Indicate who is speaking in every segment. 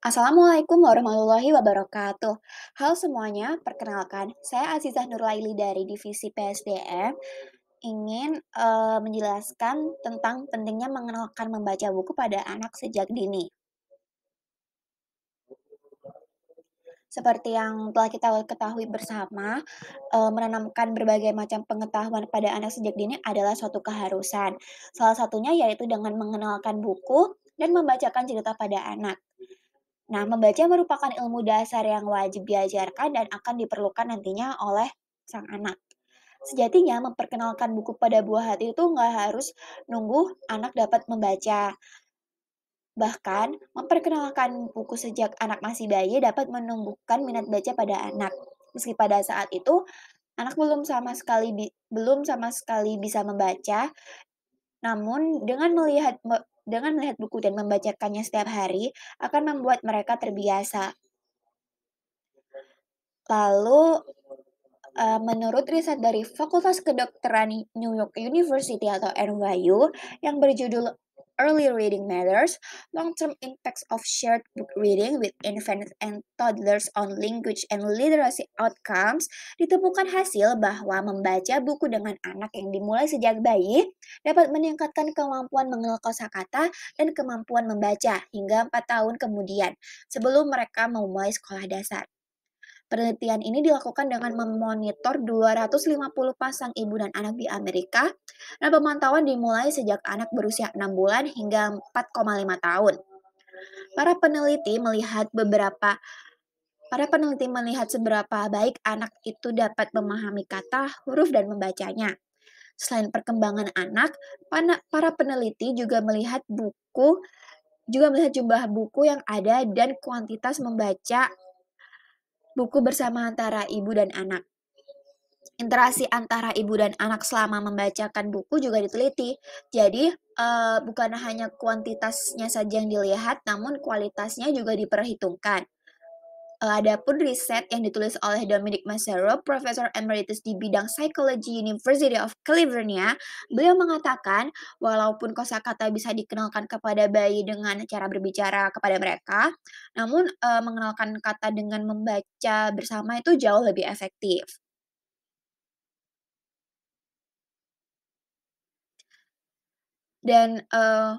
Speaker 1: Assalamualaikum warahmatullahi wabarakatuh. Halo semuanya, perkenalkan saya Azizah Nurlaili dari Divisi PSDM ingin uh, menjelaskan tentang pentingnya mengenalkan membaca buku pada anak sejak dini. Seperti yang telah kita ketahui bersama, eh, menanamkan berbagai macam pengetahuan pada anak sejak dini adalah suatu keharusan. Salah satunya yaitu dengan mengenalkan buku dan membacakan cerita pada anak. Nah, membaca merupakan ilmu dasar yang wajib diajarkan dan akan diperlukan nantinya oleh sang anak. Sejatinya, memperkenalkan buku pada buah hati itu nggak harus nunggu anak dapat membaca. Bahkan, memperkenalkan buku sejak anak masih bayi dapat menumbuhkan minat baca pada anak. Meski pada saat itu, anak belum sama sekali belum sama sekali bisa membaca, namun dengan melihat dengan melihat buku dan membacakannya setiap hari akan membuat mereka terbiasa. Lalu, eh, menurut riset dari Fakultas Kedokteran New York University atau NYU yang berjudul early reading matters, long-term impacts of shared book reading with infants and toddlers on language and literacy outcomes, ditemukan hasil bahwa membaca buku dengan anak yang dimulai sejak bayi dapat meningkatkan kemampuan mengenal kosakata dan kemampuan membaca hingga 4 tahun kemudian sebelum mereka memulai sekolah dasar. Penelitian ini dilakukan dengan memonitor 250 pasang ibu dan anak di Amerika, dan nah, pemantauan dimulai sejak anak berusia 6 bulan hingga 4,5 tahun. Para peneliti melihat beberapa Para peneliti melihat seberapa baik anak itu dapat memahami kata, huruf, dan membacanya. Selain perkembangan anak, para peneliti juga melihat buku juga melihat jumlah buku yang ada dan kuantitas membaca buku bersama antara ibu dan anak. Interaksi antara ibu dan anak selama membacakan buku juga diteliti. Jadi, uh, bukan hanya kuantitasnya saja yang dilihat, namun kualitasnya juga diperhitungkan. Eh, adapun riset yang ditulis oleh Dominic Massaro, Profesor Emeritus di bidang Psychology University of California, beliau mengatakan, walaupun kosakata bisa dikenalkan kepada bayi dengan cara berbicara kepada mereka, namun uh, mengenalkan kata dengan membaca bersama itu jauh lebih efektif. Dan uh,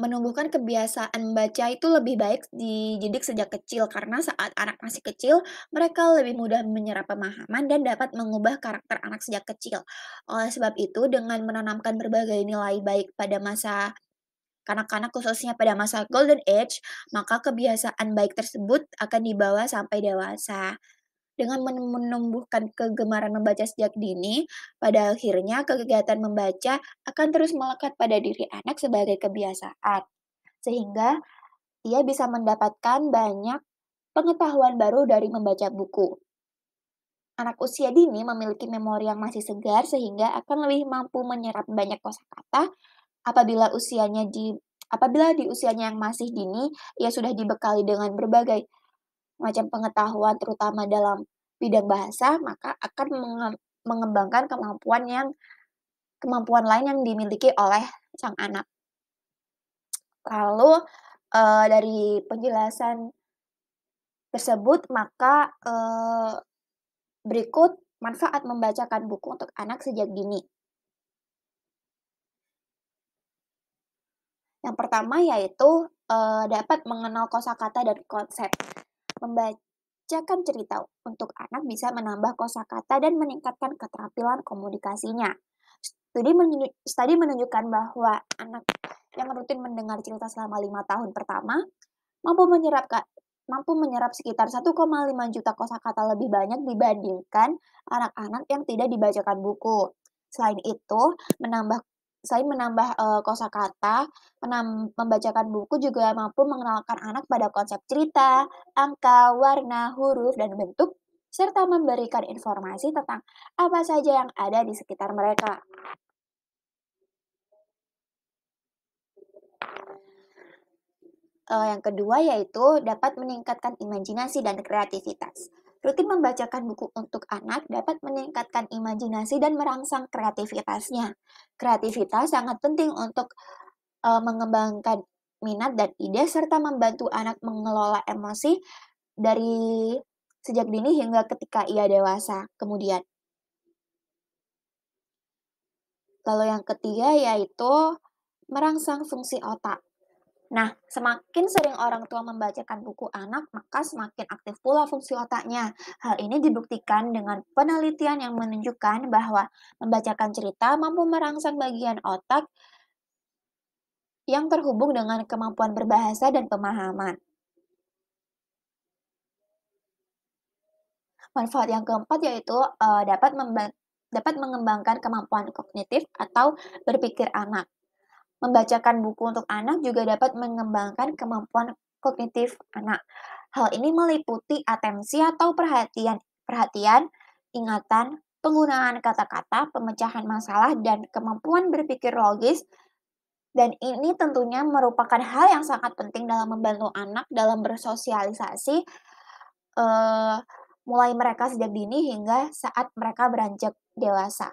Speaker 1: menumbuhkan kebiasaan baca itu lebih baik dididik sejak kecil karena saat anak masih kecil mereka lebih mudah menyerap pemahaman dan dapat mengubah karakter anak sejak kecil. Oleh sebab itu dengan menanamkan berbagai nilai baik pada masa kanak-kanak khususnya pada masa golden age, maka kebiasaan baik tersebut akan dibawa sampai dewasa. Dengan menumbuhkan kegemaran membaca sejak dini, pada akhirnya kegiatan membaca akan terus melekat pada diri anak sebagai kebiasaan, sehingga ia bisa mendapatkan banyak pengetahuan baru dari membaca buku. Anak usia dini memiliki memori yang masih segar sehingga akan lebih mampu menyerap banyak kosakata apabila usianya di apabila di usianya yang masih dini ia sudah dibekali dengan berbagai macam pengetahuan terutama dalam bidang bahasa, maka akan mengembangkan kemampuan yang kemampuan lain yang dimiliki oleh sang anak. Lalu e, dari penjelasan tersebut maka e, berikut manfaat membacakan buku untuk anak sejak dini. Yang pertama yaitu e, dapat mengenal kosakata dan konsep. Membacakan cerita untuk anak bisa menambah kosakata dan meningkatkan keterampilan komunikasinya. Studi, menunjuk, studi menunjukkan bahwa anak yang rutin mendengar cerita selama lima tahun pertama mampu menyerap mampu menyerap sekitar 1,5 juta kosakata lebih banyak dibandingkan anak-anak yang tidak dibacakan buku. Selain itu, menambah selain menambah uh, kosakata, membacakan buku juga mampu mengenalkan anak pada konsep cerita, angka, warna, huruf, dan bentuk, serta memberikan informasi tentang apa saja yang ada di sekitar mereka. Uh, yang kedua yaitu dapat meningkatkan imajinasi dan kreativitas. Rutin membacakan buku untuk anak dapat meningkatkan imajinasi dan merangsang kreativitasnya. Kreativitas sangat penting untuk e, mengembangkan minat dan ide serta membantu anak mengelola emosi dari sejak dini hingga ketika ia dewasa. Kemudian Lalu yang ketiga yaitu merangsang fungsi otak. Nah, semakin sering orang tua membacakan buku anak, maka semakin aktif pula fungsi otaknya. Hal ini dibuktikan dengan penelitian yang menunjukkan bahwa membacakan cerita mampu merangsang bagian otak yang terhubung dengan kemampuan berbahasa dan pemahaman. Manfaat yang keempat yaitu eh, dapat dapat mengembangkan kemampuan kognitif atau berpikir anak. Membacakan buku untuk anak juga dapat mengembangkan kemampuan kognitif anak. Hal ini meliputi atensi atau perhatian, perhatian, ingatan, penggunaan kata-kata, pemecahan masalah, dan kemampuan berpikir logis. Dan ini tentunya merupakan hal yang sangat penting dalam membantu anak dalam bersosialisasi, uh, mulai mereka sejak dini hingga saat mereka beranjak dewasa.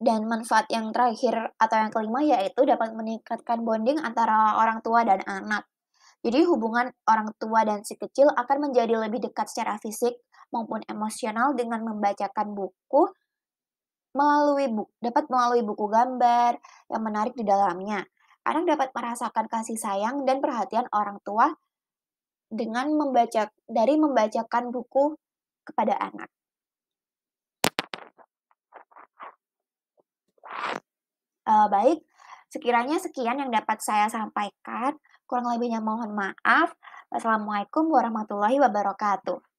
Speaker 1: Dan manfaat yang terakhir atau yang kelima yaitu dapat meningkatkan bonding antara orang tua dan anak. Jadi hubungan orang tua dan si kecil akan menjadi lebih dekat secara fisik maupun emosional dengan membacakan buku melalui buku, dapat melalui buku gambar yang menarik di dalamnya. Anak dapat merasakan kasih sayang dan perhatian orang tua dengan membaca dari membacakan buku kepada anak. Uh, baik, sekiranya sekian yang dapat saya sampaikan. Kurang lebihnya mohon maaf. Wassalamualaikum warahmatullahi wabarakatuh.